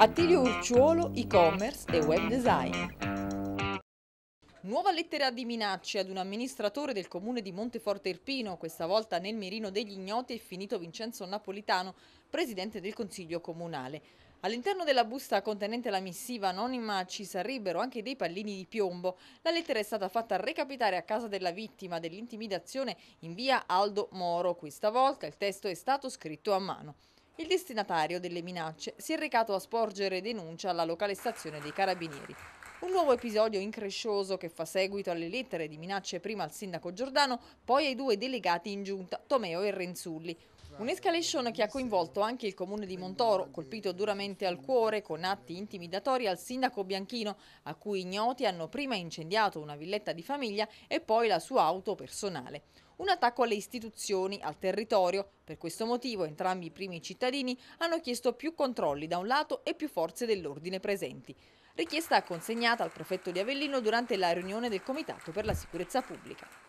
Attilio Urciuolo, e-commerce e web design. Nuova lettera di minacce ad un amministratore del comune di Monteforte Irpino, questa volta nel mirino degli ignoti è finito Vincenzo Napolitano, presidente del Consiglio Comunale. All'interno della busta contenente la missiva anonima ci sarebbero anche dei pallini di piombo. La lettera è stata fatta recapitare a casa della vittima dell'intimidazione in via Aldo Moro. Questa volta il testo è stato scritto a mano. Il destinatario delle minacce si è recato a sporgere denuncia alla locale stazione dei Carabinieri. Un nuovo episodio increscioso che fa seguito alle lettere di minacce prima al sindaco Giordano, poi ai due delegati in giunta, Tomeo e Renzulli. Un'escalation che ha coinvolto anche il comune di Montoro, colpito duramente al cuore con atti intimidatori al sindaco Bianchino, a cui ignoti hanno prima incendiato una villetta di famiglia e poi la sua auto personale. Un attacco alle istituzioni, al territorio. Per questo motivo entrambi i primi cittadini hanno chiesto più controlli da un lato e più forze dell'ordine presenti. Richiesta consegnata al prefetto di Avellino durante la riunione del Comitato per la Sicurezza Pubblica.